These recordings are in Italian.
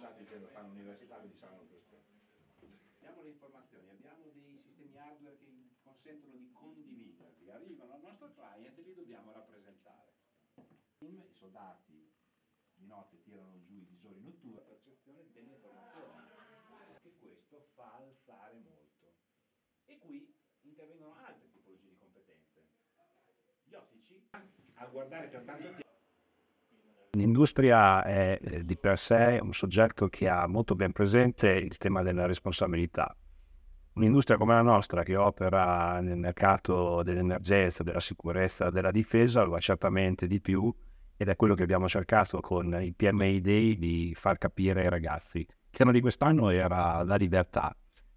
pensate che fanno l'università vi saranno più Abbiamo le informazioni, abbiamo dei sistemi hardware che consentono di condividerli, arrivano al nostro client e li dobbiamo rappresentare. I soldati di notte tirano giù i visori notturni. La percezione delle informazioni, che questo fa alzare molto. E qui intervengono altre tipologie di competenze. Gli ottici a guardare per tanto tempo. L'industria è eh, di per sé un soggetto che ha molto ben presente il tema della responsabilità. Un'industria come la nostra che opera nel mercato dell'emergenza, della sicurezza, della difesa lo ha certamente di più ed è quello che abbiamo cercato con il PMI Day di far capire ai ragazzi. Il tema di quest'anno era la libertà.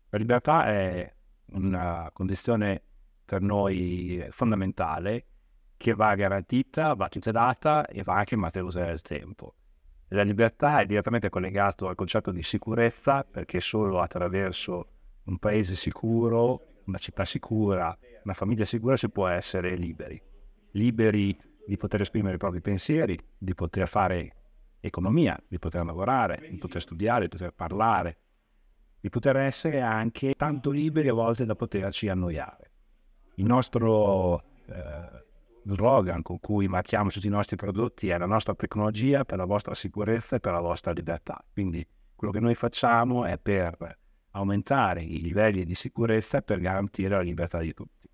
La libertà è una condizione per noi fondamentale che va garantita, va tutelata e va anche materializzata nel tempo. La libertà è direttamente collegata al concetto di sicurezza perché solo attraverso un paese sicuro, una città sicura, una famiglia sicura si può essere liberi. Liberi di poter esprimere i propri pensieri, di poter fare economia, di poter lavorare, di poter studiare, di poter parlare, di poter essere anche tanto liberi a volte da poterci annoiare. Il nostro eh, slogan con cui marchiamo tutti i nostri prodotti è la nostra tecnologia per la vostra sicurezza e per la vostra libertà. Quindi quello che noi facciamo è per aumentare i livelli di sicurezza per garantire la libertà di tutti.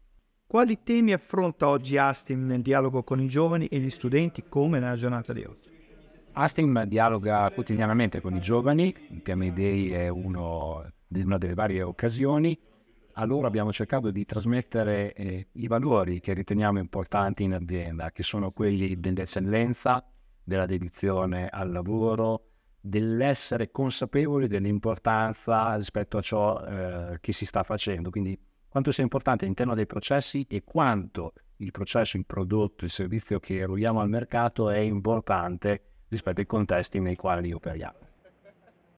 Quali temi affronta oggi Astin nel dialogo con i giovani e gli studenti come nella giornata di oggi? Astin dialoga quotidianamente con i giovani, il PMD è uno, una delle varie occasioni allora abbiamo cercato di trasmettere eh, i valori che riteniamo importanti in azienda, che sono quelli dell'eccellenza, della dedizione al lavoro, dell'essere consapevoli dell'importanza rispetto a ciò eh, che si sta facendo. Quindi quanto sia importante all'interno dei processi e quanto il processo, il prodotto, il servizio che eroghiamo al mercato è importante rispetto ai contesti nei quali operiamo.